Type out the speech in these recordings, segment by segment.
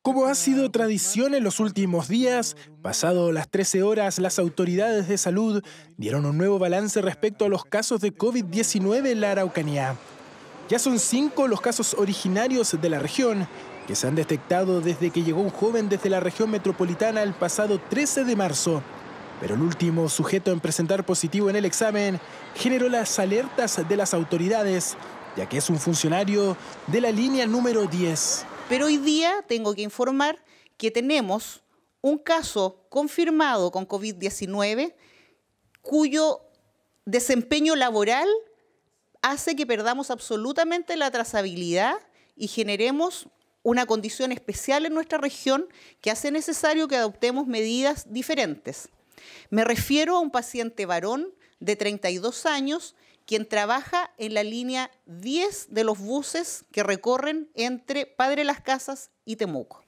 Como ha sido tradición en los últimos días, pasado las 13 horas, las autoridades de salud dieron un nuevo balance respecto a los casos de COVID-19 en la Araucanía. Ya son cinco los casos originarios de la región que se han detectado desde que llegó un joven desde la región metropolitana el pasado 13 de marzo. Pero el último sujeto en presentar positivo en el examen generó las alertas de las autoridades, ya que es un funcionario de la línea número 10. Pero hoy día tengo que informar que tenemos un caso confirmado con COVID-19 cuyo desempeño laboral hace que perdamos absolutamente la trazabilidad y generemos una condición especial en nuestra región que hace necesario que adoptemos medidas diferentes. Me refiero a un paciente varón de 32 años quien trabaja en la línea 10 de los buses que recorren entre Padre Las Casas y Temuco.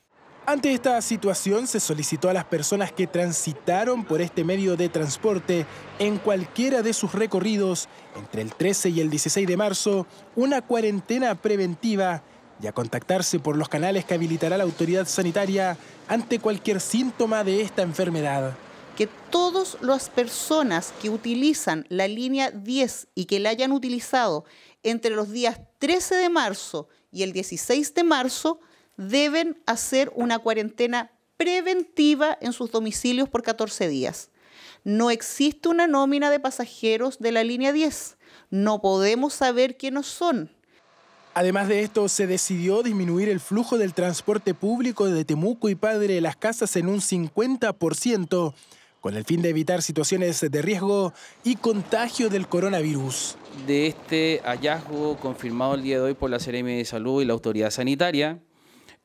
Ante esta situación se solicitó a las personas que transitaron por este medio de transporte en cualquiera de sus recorridos entre el 13 y el 16 de marzo una cuarentena preventiva y a contactarse por los canales que habilitará la autoridad sanitaria ante cualquier síntoma de esta enfermedad que todas las personas que utilizan la línea 10 y que la hayan utilizado entre los días 13 de marzo y el 16 de marzo deben hacer una cuarentena preventiva en sus domicilios por 14 días. No existe una nómina de pasajeros de la línea 10. No podemos saber quiénes son. Además de esto, se decidió disminuir el flujo del transporte público de Temuco y Padre de las Casas en un 50% con el fin de evitar situaciones de riesgo y contagio del coronavirus. De este hallazgo confirmado el día de hoy por la Seremia de Salud y la Autoridad Sanitaria,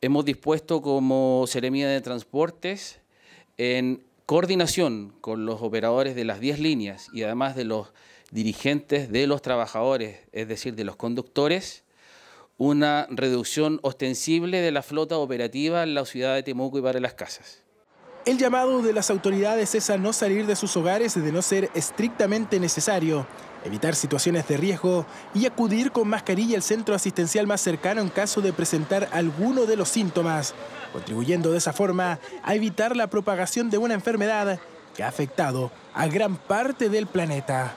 hemos dispuesto como Seremia de Transportes en coordinación con los operadores de las 10 líneas y además de los dirigentes de los trabajadores, es decir, de los conductores, una reducción ostensible de la flota operativa en la ciudad de Temuco y para las casas. El llamado de las autoridades es a no salir de sus hogares de no ser estrictamente necesario, evitar situaciones de riesgo y acudir con mascarilla al centro asistencial más cercano en caso de presentar alguno de los síntomas, contribuyendo de esa forma a evitar la propagación de una enfermedad que ha afectado a gran parte del planeta.